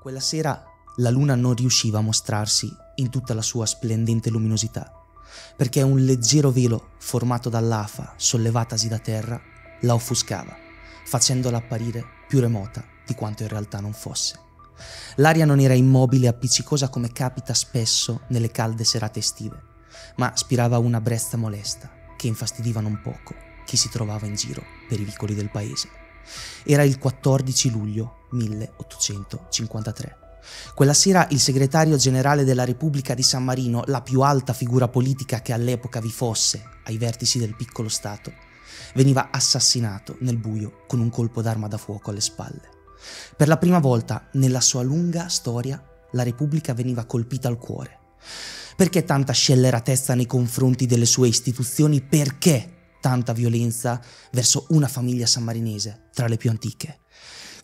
Quella sera la luna non riusciva a mostrarsi in tutta la sua splendente luminosità, perché un leggero velo formato dall'afa sollevatasi da terra la offuscava, facendola apparire più remota di quanto in realtà non fosse. L'aria non era immobile e appiccicosa come capita spesso nelle calde serate estive, ma spirava una brezza molesta che infastidiva non poco chi si trovava in giro per i vicoli del paese. Era il 14 luglio 1853. Quella sera il segretario generale della Repubblica di San Marino, la più alta figura politica che all'epoca vi fosse ai vertici del piccolo Stato, veniva assassinato nel buio con un colpo d'arma da fuoco alle spalle. Per la prima volta nella sua lunga storia la Repubblica veniva colpita al cuore. Perché tanta scelleratezza nei confronti delle sue istituzioni? Perché tanta violenza verso una famiglia sammarinese, tra le più antiche.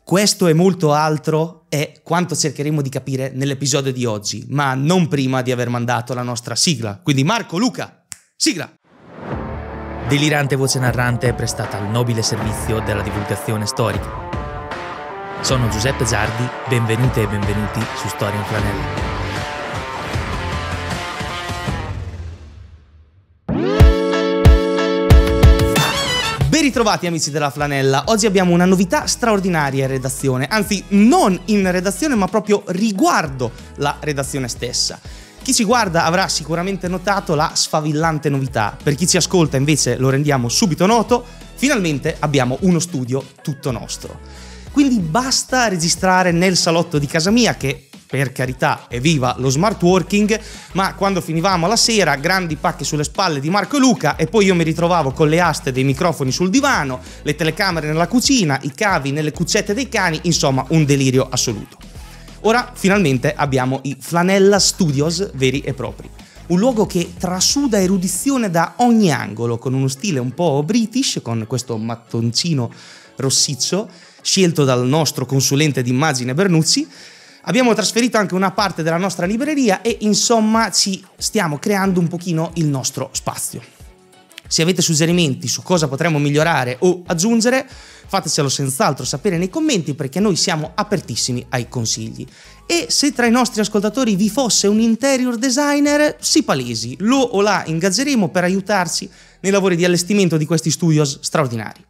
Questo e molto altro è quanto cercheremo di capire nell'episodio di oggi, ma non prima di aver mandato la nostra sigla. Quindi Marco, Luca, sigla! Delirante voce narrante è prestata al nobile servizio della divulgazione storica. Sono Giuseppe Giardi, benvenute e benvenuti su Storia in Flanella. Bentrovati amici della Flanella, oggi abbiamo una novità straordinaria in redazione, anzi non in redazione ma proprio riguardo la redazione stessa. Chi ci guarda avrà sicuramente notato la sfavillante novità, per chi ci ascolta invece lo rendiamo subito noto, finalmente abbiamo uno studio tutto nostro. Quindi basta registrare nel salotto di casa mia che per carità, evviva lo smart working, ma quando finivamo la sera, grandi pacche sulle spalle di Marco e Luca e poi io mi ritrovavo con le aste dei microfoni sul divano, le telecamere nella cucina, i cavi nelle cuccette dei cani, insomma un delirio assoluto. Ora finalmente abbiamo i Flanella Studios veri e propri. Un luogo che trasuda erudizione da ogni angolo, con uno stile un po' british, con questo mattoncino rossiccio, scelto dal nostro consulente d'immagine Bernuzzi, Abbiamo trasferito anche una parte della nostra libreria e insomma ci stiamo creando un pochino il nostro spazio. Se avete suggerimenti su cosa potremmo migliorare o aggiungere, fatecelo senz'altro sapere nei commenti perché noi siamo apertissimi ai consigli. E se tra i nostri ascoltatori vi fosse un interior designer, si palesi, lo o la ingaggeremo per aiutarci nei lavori di allestimento di questi studios straordinari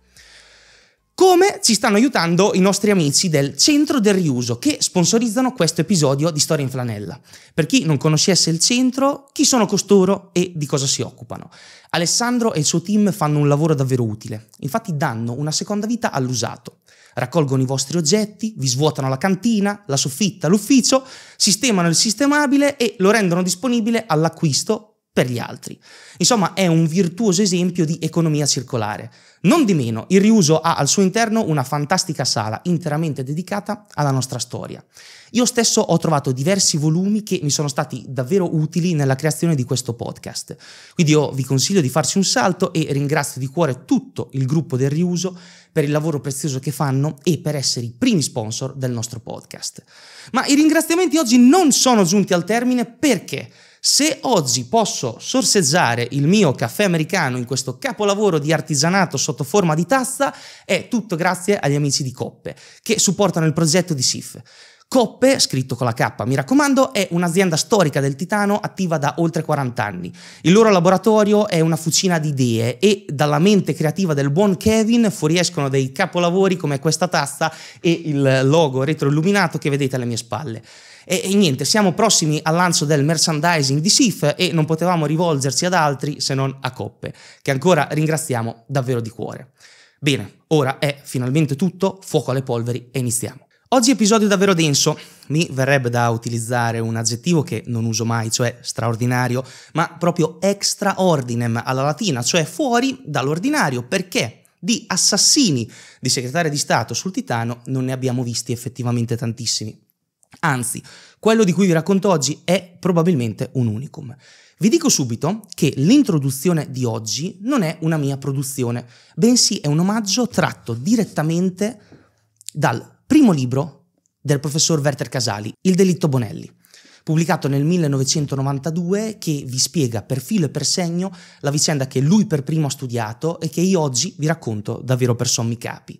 come ci stanno aiutando i nostri amici del Centro del Riuso che sponsorizzano questo episodio di Storia in Flanella. Per chi non conoscesse il centro, chi sono costoro e di cosa si occupano. Alessandro e il suo team fanno un lavoro davvero utile, infatti danno una seconda vita all'usato. Raccolgono i vostri oggetti, vi svuotano la cantina, la soffitta, l'ufficio, sistemano il sistemabile e lo rendono disponibile all'acquisto per gli altri. Insomma, è un virtuoso esempio di economia circolare. Non di meno, il riuso ha al suo interno una fantastica sala interamente dedicata alla nostra storia. Io stesso ho trovato diversi volumi che mi sono stati davvero utili nella creazione di questo podcast. Quindi io vi consiglio di farci un salto e ringrazio di cuore tutto il gruppo del riuso per il lavoro prezioso che fanno e per essere i primi sponsor del nostro podcast. Ma i ringraziamenti oggi non sono giunti al termine perché? Se oggi posso sorseggiare il mio caffè americano in questo capolavoro di artigianato sotto forma di tazza, è tutto grazie agli amici di Coppe, che supportano il progetto di SIF. Coppe, scritto con la K, mi raccomando, è un'azienda storica del titano attiva da oltre 40 anni. Il loro laboratorio è una fucina di idee e dalla mente creativa del buon Kevin fuoriescono dei capolavori come questa tazza e il logo retroilluminato che vedete alle mie spalle. E, e niente, siamo prossimi al lancio del merchandising di SIF e non potevamo rivolgersi ad altri se non a Coppe, che ancora ringraziamo davvero di cuore. Bene, ora è finalmente tutto, fuoco alle polveri e iniziamo. Oggi episodio davvero denso, mi verrebbe da utilizzare un aggettivo che non uso mai, cioè straordinario, ma proprio extraordinem alla latina, cioè fuori dall'ordinario, perché di assassini di segretario di Stato sul Titano non ne abbiamo visti effettivamente tantissimi. Anzi, quello di cui vi racconto oggi è probabilmente un unicum. Vi dico subito che l'introduzione di oggi non è una mia produzione, bensì è un omaggio tratto direttamente dal primo libro del professor Werther Casali, Il delitto Bonelli, pubblicato nel 1992 che vi spiega per filo e per segno la vicenda che lui per primo ha studiato e che io oggi vi racconto davvero per sommi capi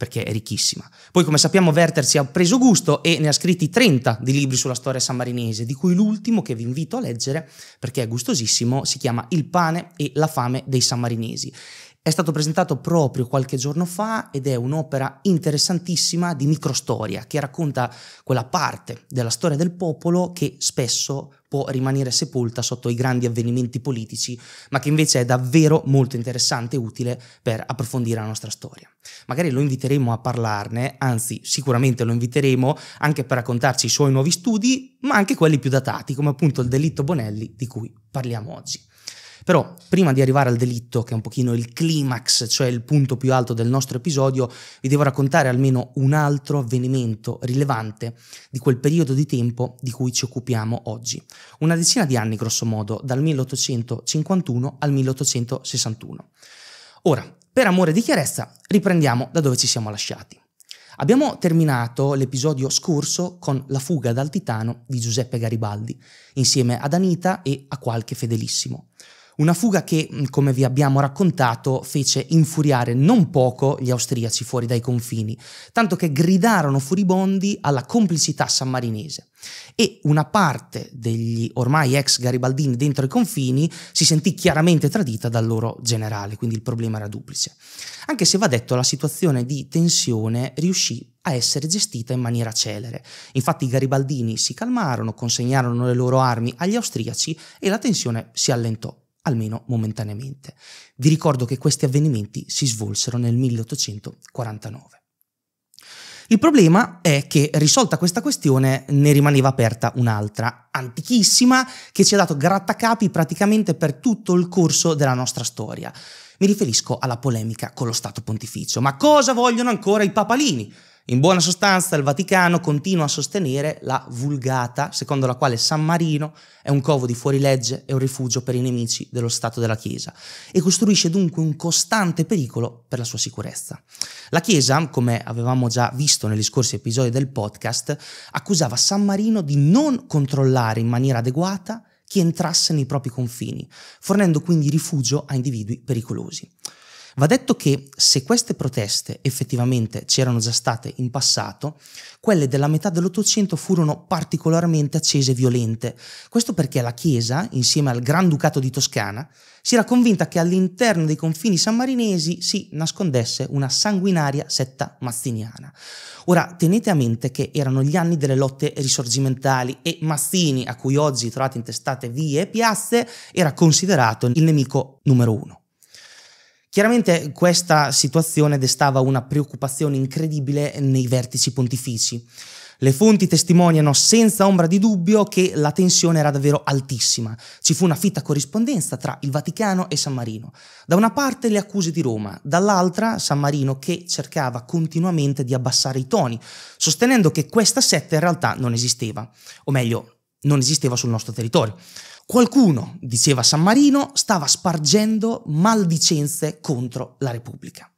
perché è ricchissima. Poi, come sappiamo, Werther si è preso gusto e ne ha scritti 30 di libri sulla storia sammarinese, di cui l'ultimo che vi invito a leggere, perché è gustosissimo, si chiama Il pane e la fame dei sammarinesi. È stato presentato proprio qualche giorno fa ed è un'opera interessantissima di microstoria che racconta quella parte della storia del popolo che spesso può rimanere sepolta sotto i grandi avvenimenti politici, ma che invece è davvero molto interessante e utile per approfondire la nostra storia. Magari lo inviteremo a parlarne, anzi sicuramente lo inviteremo anche per raccontarci i suoi nuovi studi, ma anche quelli più datati, come appunto il delitto Bonelli di cui parliamo oggi. Però prima di arrivare al delitto, che è un pochino il climax, cioè il punto più alto del nostro episodio, vi devo raccontare almeno un altro avvenimento rilevante di quel periodo di tempo di cui ci occupiamo oggi. Una decina di anni, grosso modo, dal 1851 al 1861. Ora, per amore di chiarezza, riprendiamo da dove ci siamo lasciati. Abbiamo terminato l'episodio scorso con La fuga dal Titano di Giuseppe Garibaldi, insieme ad Anita e a qualche fedelissimo. Una fuga che, mm, come vi abbiamo raccontato, fece infuriare non poco gli austriaci fuori dai confini, tanto che gridarono furibondi alla complicità sammarinese. E una parte degli ormai ex garibaldini dentro i confini si sentì chiaramente tradita dal loro generale, quindi il problema era duplice. Anche se va detto, la situazione di tensione riuscì a essere gestita in maniera celere. Infatti i garibaldini si calmarono, consegnarono le loro armi agli austriaci e la tensione si allentò almeno momentaneamente. Vi ricordo che questi avvenimenti si svolsero nel 1849. Il problema è che risolta questa questione ne rimaneva aperta un'altra, antichissima, che ci ha dato grattacapi praticamente per tutto il corso della nostra storia. Mi riferisco alla polemica con lo Stato Pontificio. Ma cosa vogliono ancora i papalini? In buona sostanza il Vaticano continua a sostenere la vulgata secondo la quale San Marino è un covo di fuorilegge e un rifugio per i nemici dello Stato della Chiesa e costruisce dunque un costante pericolo per la sua sicurezza. La Chiesa, come avevamo già visto negli scorsi episodi del podcast, accusava San Marino di non controllare in maniera adeguata chi entrasse nei propri confini, fornendo quindi rifugio a individui pericolosi. Va detto che se queste proteste effettivamente c'erano già state in passato, quelle della metà dell'Ottocento furono particolarmente accese e violente. Questo perché la Chiesa, insieme al Granducato di Toscana, si era convinta che all'interno dei confini sammarinesi si nascondesse una sanguinaria setta mazziniana. Ora, tenete a mente che erano gli anni delle lotte risorgimentali e Mazzini, a cui oggi trovate intestate vie e piazze, era considerato il nemico numero uno. Chiaramente questa situazione destava una preoccupazione incredibile nei vertici pontifici. Le fonti testimoniano senza ombra di dubbio che la tensione era davvero altissima. Ci fu una fitta corrispondenza tra il Vaticano e San Marino. Da una parte le accuse di Roma, dall'altra San Marino che cercava continuamente di abbassare i toni, sostenendo che questa setta in realtà non esisteva, o meglio, non esisteva sul nostro territorio. Qualcuno, diceva San Marino, stava spargendo maldicenze contro la Repubblica.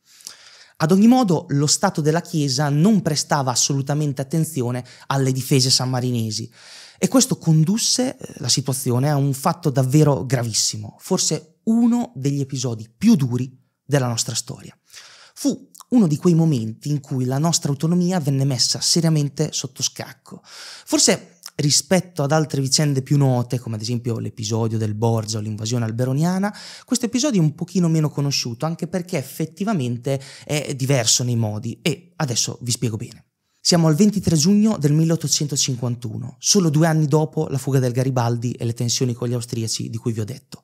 Ad ogni modo, lo Stato della Chiesa non prestava assolutamente attenzione alle difese sammarinesi e questo condusse eh, la situazione a un fatto davvero gravissimo, forse uno degli episodi più duri della nostra storia. Fu uno di quei momenti in cui la nostra autonomia venne messa seriamente sotto scacco. Forse rispetto ad altre vicende più note, come ad esempio l'episodio del Borgia o l'invasione alberoniana, questo episodio è un pochino meno conosciuto, anche perché effettivamente è diverso nei modi e adesso vi spiego bene. Siamo al 23 giugno del 1851, solo due anni dopo la fuga del Garibaldi e le tensioni con gli austriaci di cui vi ho detto.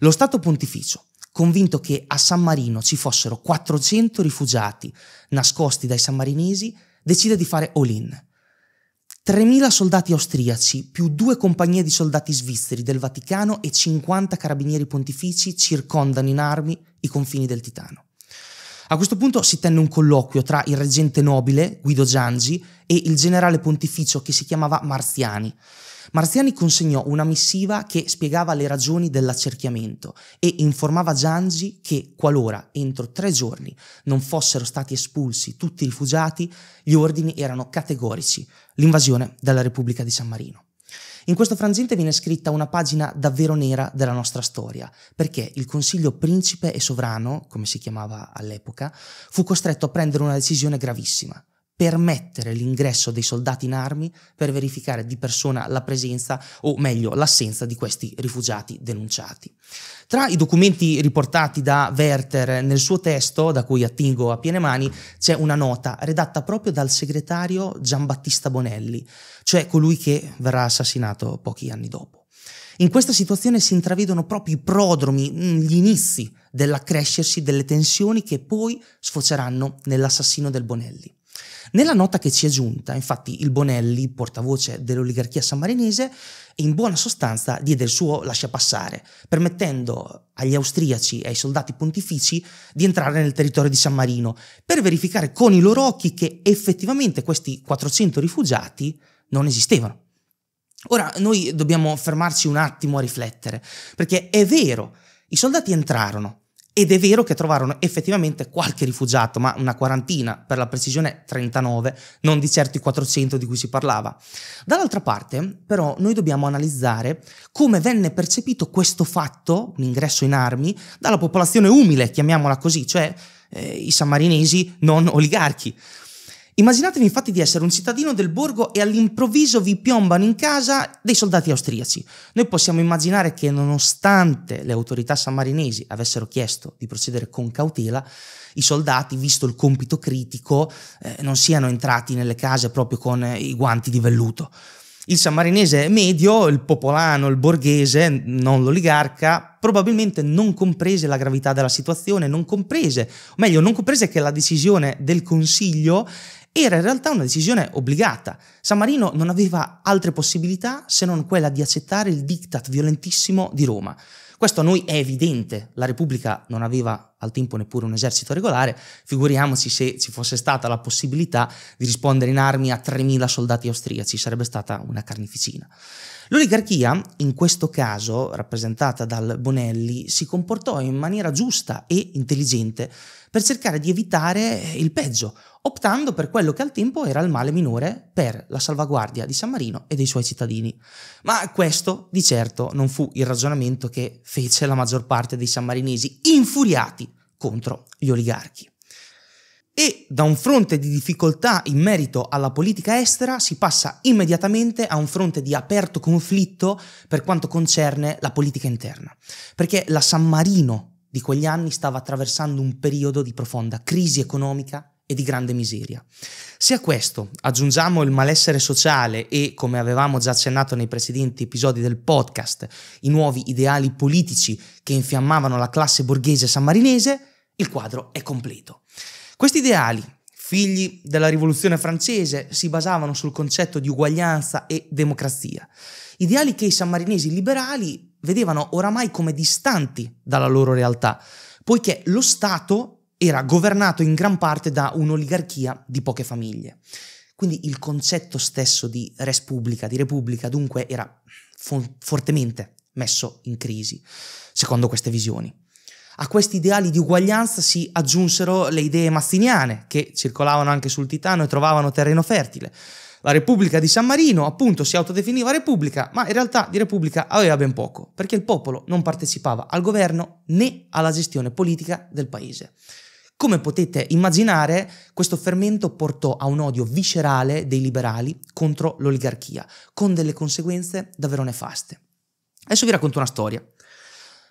Lo Stato Pontificio, convinto che a San Marino ci fossero 400 rifugiati nascosti dai sammarinesi, decide di fare all-in 3.000 soldati austriaci, più due compagnie di soldati svizzeri del Vaticano e 50 carabinieri pontifici circondano in armi i confini del Titano. A questo punto si tenne un colloquio tra il reggente nobile, Guido Giangi, e il generale pontificio che si chiamava Marziani. Marziani consegnò una missiva che spiegava le ragioni dell'accerchiamento e informava Giangi che, qualora entro tre giorni non fossero stati espulsi tutti i rifugiati, gli ordini erano categorici l'invasione della Repubblica di San Marino. In questo frangente viene scritta una pagina davvero nera della nostra storia, perché il Consiglio Principe e Sovrano, come si chiamava all'epoca, fu costretto a prendere una decisione gravissima permettere l'ingresso dei soldati in armi per verificare di persona la presenza o meglio l'assenza di questi rifugiati denunciati. Tra i documenti riportati da Werther nel suo testo, da cui attingo a piene mani, c'è una nota redatta proprio dal segretario Giambattista Bonelli, cioè colui che verrà assassinato pochi anni dopo. In questa situazione si intravedono proprio i prodromi, mm, gli inizi dell'accrescersi delle tensioni che poi sfoceranno nell'assassino del Bonelli. Nella nota che ci è giunta, infatti, il Bonelli, portavoce dell'oligarchia sammarinese, in buona sostanza diede il suo lasciapassare, permettendo agli austriaci e ai soldati pontifici di entrare nel territorio di San Marino per verificare con i loro occhi che effettivamente questi 400 rifugiati non esistevano. Ora noi dobbiamo fermarci un attimo a riflettere, perché è vero, i soldati entrarono, ed è vero che trovarono effettivamente qualche rifugiato, ma una quarantina, per la precisione 39, non di certi 400 di cui si parlava. Dall'altra parte, però, noi dobbiamo analizzare come venne percepito questo fatto, l'ingresso in armi, dalla popolazione umile, chiamiamola così, cioè eh, i sammarinesi non oligarchi. Immaginatevi infatti di essere un cittadino del borgo e all'improvviso vi piombano in casa dei soldati austriaci. Noi possiamo immaginare che nonostante le autorità sammarinesi avessero chiesto di procedere con cautela, i soldati, visto il compito critico, eh, non siano entrati nelle case proprio con eh, i guanti di velluto il sammarinese medio, il popolano, il borghese, non l'oligarca, probabilmente non comprese la gravità della situazione, non comprese, o meglio, non comprese che la decisione del Consiglio era in realtà una decisione obbligata. San Marino non aveva altre possibilità se non quella di accettare il diktat violentissimo di Roma. Questo a noi è evidente, la Repubblica non aveva al tempo neppure un esercito regolare, figuriamoci se ci fosse stata la possibilità di rispondere in armi a 3.000 soldati austriaci, sarebbe stata una carneficina. L'oligarchia, in questo caso rappresentata dal Bonelli, si comportò in maniera giusta e intelligente per cercare di evitare il peggio, optando per quello che al tempo era il male minore per la salvaguardia di San Marino e dei suoi cittadini. Ma questo di certo non fu il ragionamento che fece la maggior parte dei sammarinesi infuriati contro gli oligarchi. E da un fronte di difficoltà in merito alla politica estera si passa immediatamente a un fronte di aperto conflitto per quanto concerne la politica interna, perché la San Marino di quegli anni stava attraversando un periodo di profonda crisi economica e di grande miseria. Se a questo aggiungiamo il malessere sociale e, come avevamo già accennato nei precedenti episodi del podcast, i nuovi ideali politici che infiammavano la classe borghese sammarinese, il quadro è completo. Questi ideali, figli della rivoluzione francese, si basavano sul concetto di uguaglianza e democrazia, ideali che i sammarinesi liberali vedevano oramai come distanti dalla loro realtà, poiché lo Stato era governato in gran parte da un'oligarchia di poche famiglie. Quindi il concetto stesso di respubblica, di repubblica, dunque era fo- fortemente messo in crisi, secondo queste visioni. A questi ideali di uguaglianza si aggiunsero le idee mazziniane, che circolavano anche sul Titano e trovavano terreno fertile. La Repubblica di San Marino, appunto, si autodefiniva Repubblica, ma in realtà di Repubblica aveva ben poco, perché il popolo non partecipava al governo né alla gestione politica del paese. Come potete immaginare, questo fermento portò a un odio viscerale dei liberali contro l'oligarchia, con delle conseguenze davvero nefaste. Adesso vi racconto una storia.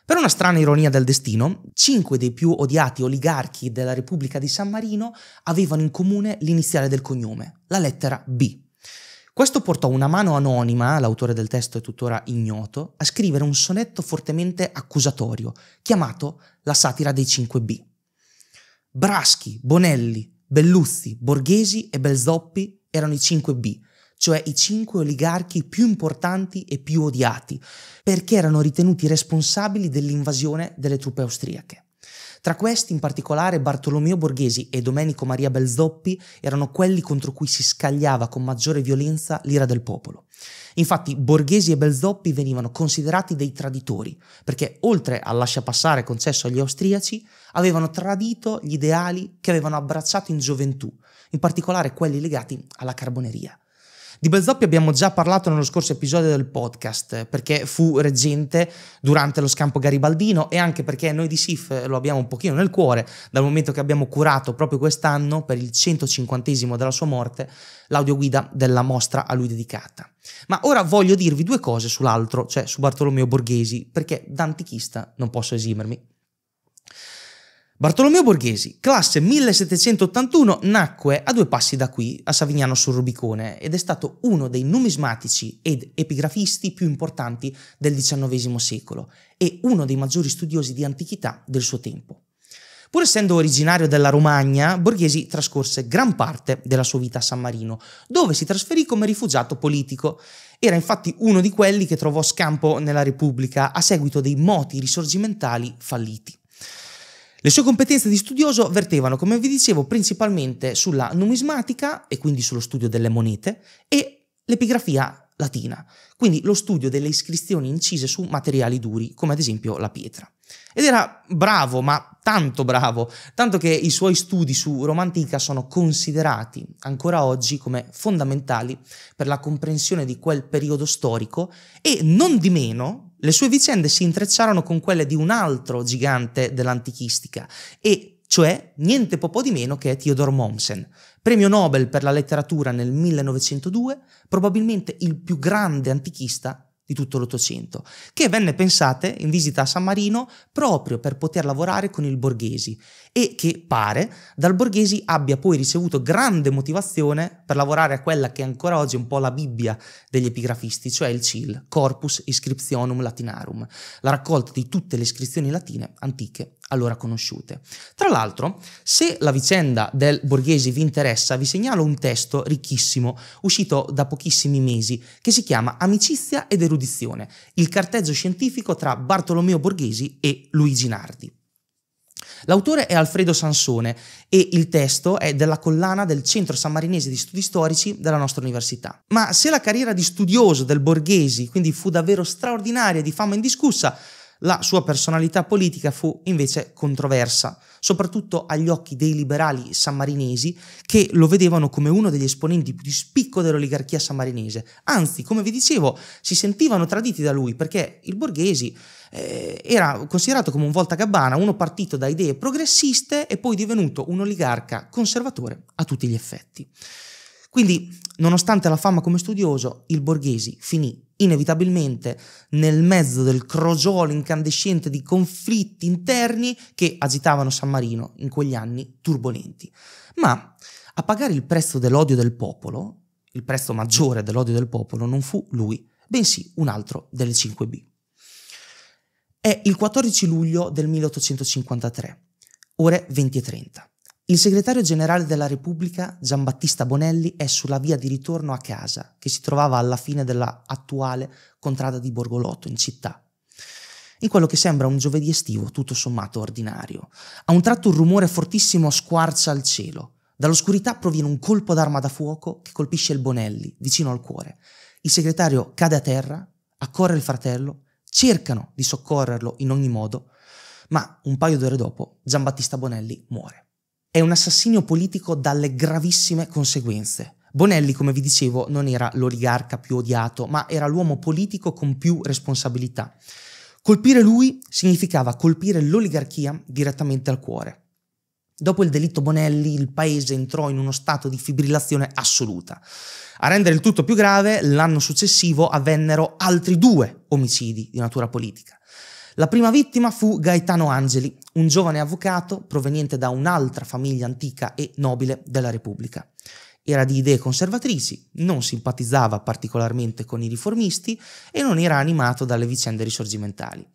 Per una strana ironia del destino, cinque dei più odiati oligarchi della Repubblica di San Marino avevano in comune l'iniziale del cognome, la lettera B. Questo portò una mano anonima, l'autore del testo è tuttora ignoto, a scrivere un sonetto fortemente accusatorio, chiamato La satira dei 5B. Braschi, Bonelli, Belluzzi, Borghesi e Belzoppi erano i 5B, cioè i cinque oligarchi più importanti e più odiati, perché erano ritenuti responsabili dell'invasione delle truppe austriache. Tra questi in particolare Bartolomeo Borghesi e Domenico Maria Belzoppi erano quelli contro cui si scagliava con maggiore violenza l'ira del popolo. Infatti Borghesi e Belzoppi venivano considerati dei traditori, perché oltre al lasciapassare concesso agli austriaci, avevano tradito gli ideali che avevano abbracciato in gioventù, in particolare quelli legati alla carboneria. Di Belzoppi abbiamo già parlato nello scorso episodio del podcast, perché fu reggente durante lo scampo garibaldino e anche perché noi di SIF lo abbiamo un pochino nel cuore, dal momento che abbiamo curato proprio quest'anno, per il 150 della sua morte, l'audioguida della mostra a lui dedicata. Ma ora voglio dirvi due cose sull'altro, cioè su Bartolomeo Borghesi, perché da antichista non posso esimermi. Bartolomeo Borghesi, classe 1781, nacque a due passi da qui, a Savignano sul Rubicone, ed è stato uno dei numismatici ed epigrafisti più importanti del XIX secolo e uno dei maggiori studiosi di antichità del suo tempo. Pur essendo originario della Romagna, Borghesi trascorse gran parte della sua vita a San Marino, dove si trasferì come rifugiato politico. Era infatti uno di quelli che trovò scampo nella Repubblica a seguito dei moti risorgimentali falliti. Le sue competenze di studioso vertevano, come vi dicevo, principalmente sulla numismatica e quindi sullo studio delle monete e l'epigrafia latina, quindi lo studio delle iscrizioni incise su materiali duri, come ad esempio la pietra. Ed era bravo, ma tanto bravo, tanto che i suoi studi su Roma antica sono considerati ancora oggi come fondamentali per la comprensione di quel periodo storico e non di meno le sue vicende si intrecciarono con quelle di un altro gigante dell'antichistica, e cioè niente po' di meno che Theodor Mommsen, premio Nobel per la letteratura nel 1902, probabilmente il più grande antichista di tutto l'Ottocento, che venne pensate in visita a San Marino proprio per poter lavorare con il Borghesi e che pare dal Borghesi abbia poi ricevuto grande motivazione per lavorare a quella che ancora oggi è un po' la Bibbia degli epigrafisti, cioè il CIL, Corpus Iscriptionum Latinarum, la raccolta di tutte le iscrizioni latine antiche allora conosciute. Tra l'altro, se la vicenda del Borghesi vi interessa, vi segnalo un testo ricchissimo uscito da pochissimi mesi che si chiama Amicizia ed erudizione, il carteggio scientifico tra Bartolomeo Borghesi e Luigi Nardi. L'autore è Alfredo Sansone e il testo è della collana del Centro Sammarinese di Studi Storici della nostra università. Ma se la carriera di studioso del Borghesi quindi fu davvero straordinaria e di fama indiscussa, la sua personalità politica fu invece controversa, soprattutto agli occhi dei liberali sammarinesi che lo vedevano come uno degli esponenti più di spicco dell'oligarchia sammarinese. Anzi, come vi dicevo, si sentivano traditi da lui perché il Borghesi eh, era considerato come un volta gabbana, uno partito da idee progressiste e poi divenuto un oligarca conservatore a tutti gli effetti. Quindi, nonostante la fama come studioso, il Borghesi finì inevitabilmente nel mezzo del crogiolo incandescente di conflitti interni che agitavano San Marino in quegli anni turbolenti. Ma a pagare il prezzo dell'odio del popolo, il prezzo maggiore dell'odio del popolo, non fu lui, bensì un altro delle 5B. È il 14 luglio del 1853, ore 20 e 30. Il segretario generale della Repubblica, Giambattista Bonelli, è sulla via di ritorno a casa, che si trovava alla fine della attuale contrada di Borgolotto, in città. In quello che sembra un giovedì estivo, tutto sommato ordinario. A un tratto un rumore fortissimo squarcia il cielo. Dall'oscurità proviene un colpo d'arma da fuoco che colpisce il Bonelli, vicino al cuore. Il segretario cade a terra, accorre il fratello, cercano di soccorrerlo in ogni modo, ma un paio d'ore dopo Giambattista Bonelli muore. È un assassinio politico dalle gravissime conseguenze. Bonelli, come vi dicevo, non era l'oligarca più odiato, ma era l'uomo politico con più responsabilità. Colpire lui significava colpire l'oligarchia direttamente al cuore. Dopo il delitto Bonelli il paese entrò in uno stato di fibrillazione assoluta. A rendere il tutto più grave, l'anno successivo avvennero altri due omicidi di natura politica. La prima vittima fu Gaetano Angeli, un giovane avvocato proveniente da un'altra famiglia antica e nobile della Repubblica. Era di idee conservatrici, non simpatizzava particolarmente con i riformisti e non era animato dalle vicende risorgimentali.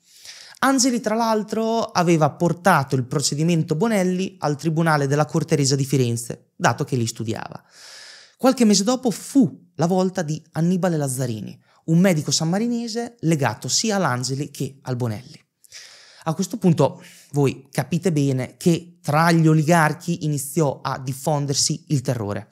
Angeli, tra l'altro, aveva portato il procedimento Bonelli al tribunale della Corte Corteresa di Firenze, dato che lì studiava. Qualche mese dopo fu la volta di Annibale Lazzarini, un medico sammarinese legato sia all'Angeli che al Bonelli. A questo punto voi capite bene che tra gli oligarchi iniziò a diffondersi il terrore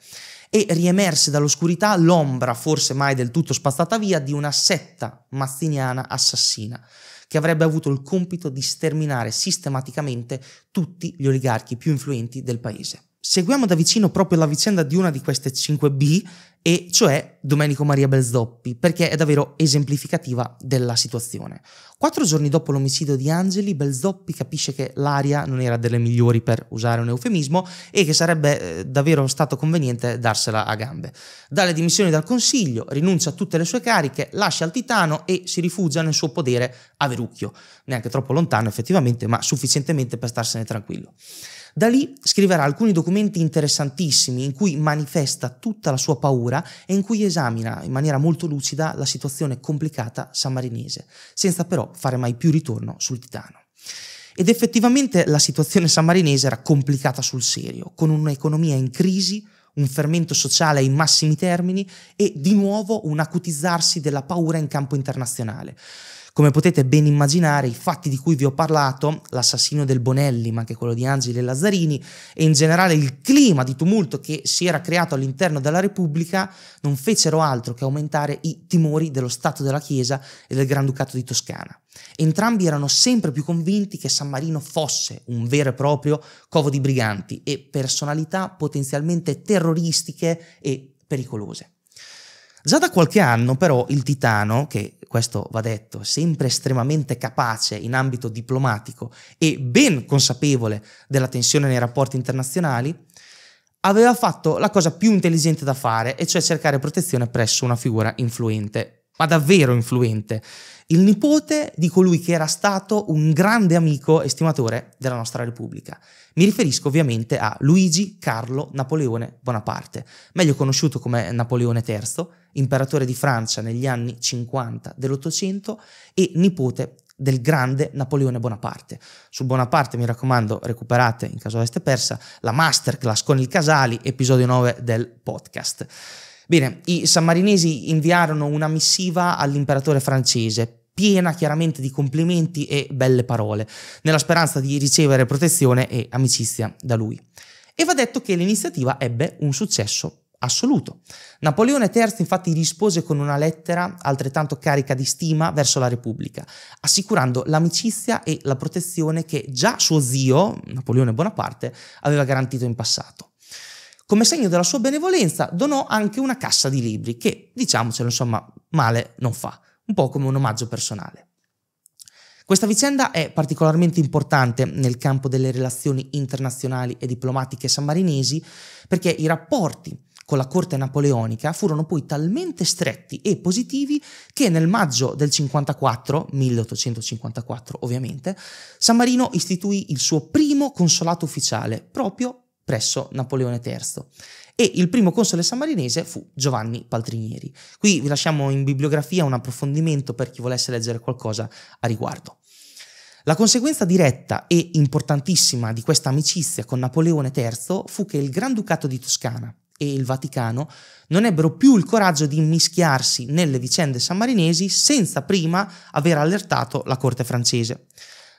e riemerse dall'oscurità l'ombra, forse mai del tutto spazzata via, di una setta mazziniana assassina che avrebbe avuto il compito di sterminare sistematicamente tutti gli oligarchi più influenti del paese. Seguiamo da vicino proprio la vicenda di una di queste 5B e cioè Domenico Maria Belzoppi, perché è davvero esemplificativa della situazione. Quattro giorni dopo l'omicidio di Angeli, Belzoppi capisce che l'aria non era delle migliori per usare un eufemismo e che sarebbe eh, davvero stato conveniente darsela a gambe. Dà le dimissioni dal Consiglio, rinuncia a tutte le sue cariche, lascia il Titano e si rifugia nel suo podere a Verucchio, neanche troppo lontano effettivamente, ma sufficientemente per starsene tranquillo. Da lì scriverà alcuni documenti interessantissimi in cui manifesta tutta la sua paura e in cui esamina in maniera molto lucida la situazione complicata sammarinese, senza però fare mai più ritorno sul Titano. Ed effettivamente la situazione sammarinese era complicata sul serio, con un'economia in crisi, un fermento sociale ai massimi termini e di nuovo un acutizzarsi della paura in campo internazionale. Come potete ben immaginare, i fatti di cui vi ho parlato, l'assassino del Bonelli, ma anche quello di Angeli e Lazzarini, e in generale il clima di tumulto che si era creato all'interno della Repubblica, non fecero altro che aumentare i timori dello Stato della Chiesa e del Granducato di Toscana. Entrambi erano sempre più convinti che San Marino fosse un vero e proprio covo di briganti e personalità potenzialmente terroristiche e pericolose. Già da qualche anno però il Titano, che questo va detto, sempre estremamente capace in ambito diplomatico e ben consapevole della tensione nei rapporti internazionali, aveva fatto la cosa più intelligente da fare, e cioè cercare protezione presso una figura influente, ma davvero influente, il nipote di colui che era stato un grande amico e stimatore della nostra Repubblica. Mi riferisco ovviamente a Luigi Carlo Napoleone Bonaparte, meglio conosciuto come Napoleone III, imperatore di Francia negli anni 50 dell'Ottocento e nipote del grande Napoleone Bonaparte. Su Bonaparte, mi raccomando, recuperate, in caso aveste persa, la masterclass con il Casali, episodio 9 del podcast. Bene, i sammarinesi inviarono una missiva all'imperatore francese piena chiaramente di complimenti e belle parole, nella speranza di ricevere protezione e amicizia da lui. E va detto che l'iniziativa ebbe un successo assoluto. Napoleone III infatti rispose con una lettera altrettanto carica di stima verso la Repubblica, assicurando l'amicizia e la protezione che già suo zio, Napoleone Bonaparte, aveva garantito in passato. Come segno della sua benevolenza donò anche una cassa di libri che, diciamocelo insomma, male non fa, un po' come un omaggio personale. Questa vicenda è particolarmente importante nel campo delle relazioni internazionali e diplomatiche sammarinesi perché i rapporti con la corte napoleonica furono poi talmente stretti e positivi che nel maggio del 54, 1854 ovviamente, San Marino istituì il suo primo consolato ufficiale proprio presso Napoleone III. E il primo console sammarinese fu Giovanni Paltrinieri. Qui vi lasciamo in bibliografia un approfondimento per chi volesse leggere qualcosa a riguardo. La conseguenza diretta e importantissima di questa amicizia con Napoleone III fu che il Granducato di Toscana e il Vaticano non ebbero più il coraggio di immischiarsi nelle vicende sammarinesi senza prima aver allertato la corte francese.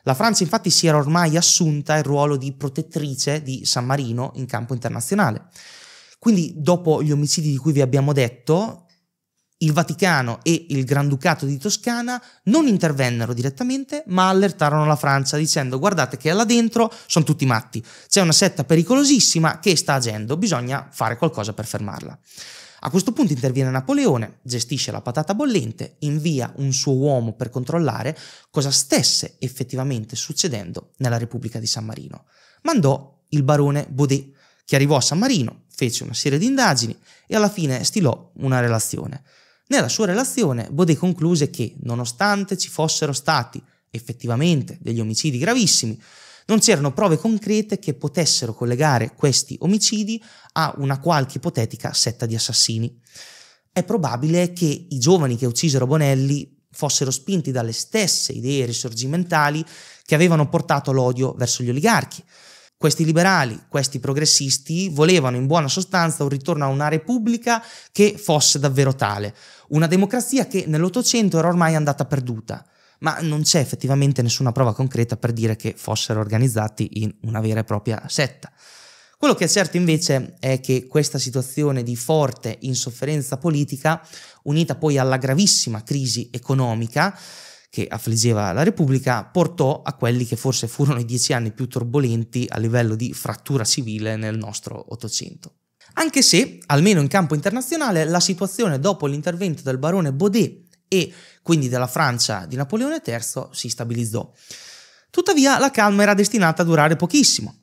La Francia infatti si era ormai assunta il ruolo di protettrice di San Marino in campo internazionale. Quindi dopo gli omicidi di cui vi abbiamo detto, il Vaticano e il Granducato di Toscana non intervennero direttamente, ma allertarono la Francia dicendo guardate che là dentro sono tutti matti, c'è una setta pericolosissima che sta agendo, bisogna fare qualcosa per fermarla. A questo punto interviene Napoleone, gestisce la patata bollente, invia un suo uomo per controllare cosa stesse effettivamente succedendo nella Repubblica di San Marino. Mandò il barone Baudet, che arrivò a San Marino, fece una serie di indagini e alla fine stilò una relazione. Nella sua relazione Baudet concluse che, nonostante ci fossero stati effettivamente degli omicidi gravissimi, non c'erano prove concrete che potessero collegare questi omicidi a una qualche ipotetica setta di assassini. È probabile che i giovani che uccisero Bonelli fossero spinti dalle stesse idee risorgimentali che avevano portato l'odio verso gli oligarchi. Questi liberali, questi progressisti volevano in buona sostanza un ritorno a una repubblica che fosse davvero tale, una democrazia che nell'Ottocento era ormai andata perduta ma non c'è effettivamente nessuna prova concreta per dire che fossero organizzati in una vera e propria setta. Quello che è certo invece è che questa situazione di forte insofferenza politica, unita poi alla gravissima crisi economica che affliggeva la Repubblica, portò a quelli che forse furono i dieci anni più turbolenti a livello di frattura civile nel nostro Ottocento. Anche se, almeno in campo internazionale, la situazione dopo l'intervento del barone Baudet e quindi della Francia di Napoleone III si stabilizzò. Tuttavia la calma era destinata a durare pochissimo.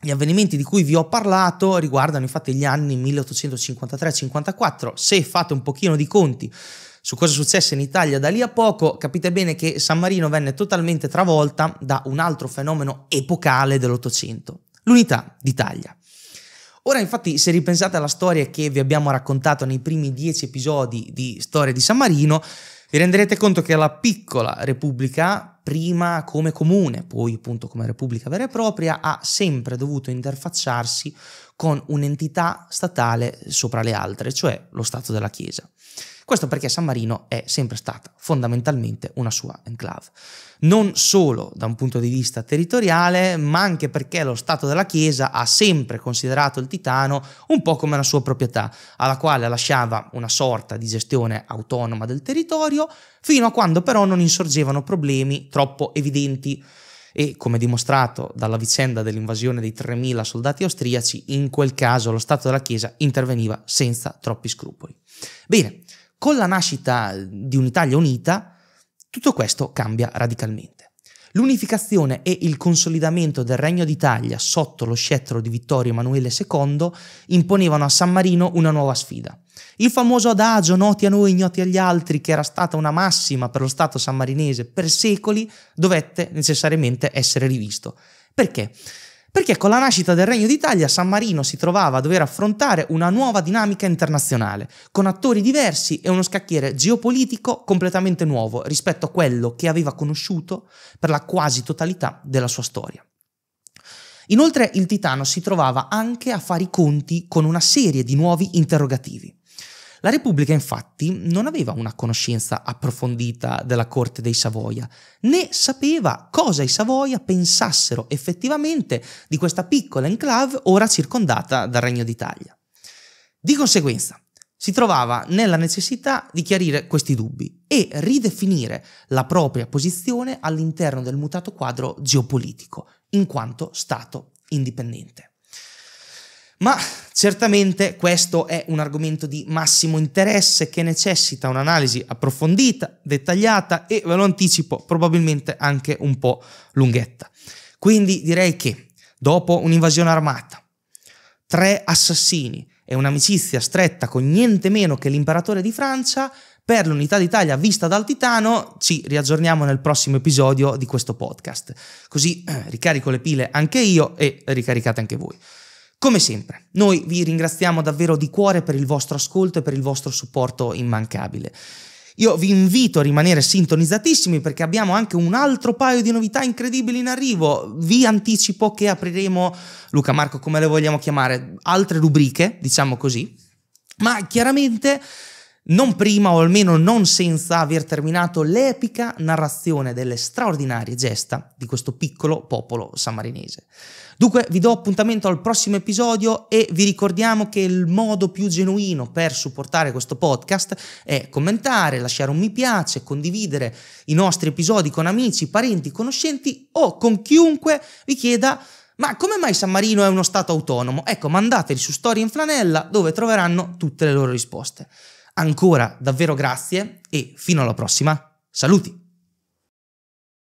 Gli avvenimenti di cui vi ho parlato riguardano infatti gli anni 1853-54. Se fate un pochino di conti su cosa successe in Italia da lì a poco, capite bene che San Marino venne totalmente travolta da un altro fenomeno epocale dell'Ottocento, l'unità d'Italia. Ora infatti se ripensate alla storia che vi abbiamo raccontato nei primi dieci episodi di Storia di San Marino, vi renderete conto che la piccola repubblica, prima come comune, poi appunto come repubblica vera e propria, ha sempre dovuto interfacciarsi con un'entità statale sopra le altre, cioè lo Stato della Chiesa. Questo perché San Marino è sempre stata fondamentalmente una sua enclave. Non solo da un punto di vista territoriale, ma anche perché lo Stato della Chiesa ha sempre considerato il Titano un po' come una sua proprietà, alla quale lasciava una sorta di gestione autonoma del territorio, fino a quando però non insorgevano problemi troppo evidenti e come dimostrato dalla vicenda dell'invasione dei 3.000 soldati austriaci, in quel caso lo Stato della Chiesa interveniva senza troppi scrupoli. Bene, con la nascita di un'Italia unita, tutto questo cambia radicalmente. L'unificazione e il consolidamento del Regno d'Italia sotto lo scettro di Vittorio Emanuele II imponevano a San Marino una nuova sfida. Il famoso adagio noti a noi, ignoti agli altri, che era stata una massima per lo Stato sammarinese per secoli, dovette necessariamente essere rivisto. Perché? Perché con la nascita del Regno d'Italia San Marino si trovava a dover affrontare una nuova dinamica internazionale, con attori diversi e uno scacchiere geopolitico completamente nuovo rispetto a quello che aveva conosciuto per la quasi totalità della sua storia. Inoltre il Titano si trovava anche a fare i conti con una serie di nuovi interrogativi. La Repubblica infatti non aveva una conoscenza approfondita della corte dei Savoia, né sapeva cosa i Savoia pensassero effettivamente di questa piccola enclave ora circondata dal Regno d'Italia. Di conseguenza, si trovava nella necessità di chiarire questi dubbi e ridefinire la propria posizione all'interno del mutato quadro geopolitico, in quanto Stato indipendente. Ma certamente questo è un argomento di massimo interesse che necessita un'analisi approfondita, dettagliata e, ve lo anticipo, probabilmente anche un po' lunghetta. Quindi direi che dopo un'invasione armata, tre assassini e un'amicizia stretta con niente meno che l'imperatore di Francia, per l'unità d'Italia vista dal Titano, ci riaggiorniamo nel prossimo episodio di questo podcast. Così eh, ricarico le pile anche io e ricaricate anche voi. Come sempre, noi vi ringraziamo davvero di cuore per il vostro ascolto e per il vostro supporto immancabile. Io vi invito a rimanere sintonizzatissimi perché abbiamo anche un altro paio di novità incredibili in arrivo. Vi anticipo che apriremo, Luca Marco come le vogliamo chiamare, altre rubriche, diciamo così, ma chiaramente non prima o almeno non senza aver terminato l'epica narrazione delle straordinarie gesta di questo piccolo popolo sammarinese. Dunque vi do appuntamento al prossimo episodio e vi ricordiamo che il modo più genuino per supportare questo podcast è commentare, lasciare un mi piace, condividere i nostri episodi con amici, parenti, conoscenti o con chiunque vi chieda ma come mai San Marino è uno Stato autonomo? Ecco, mandateli su Storia in Flanella dove troveranno tutte le loro risposte. Ancora davvero grazie e fino alla prossima, saluti!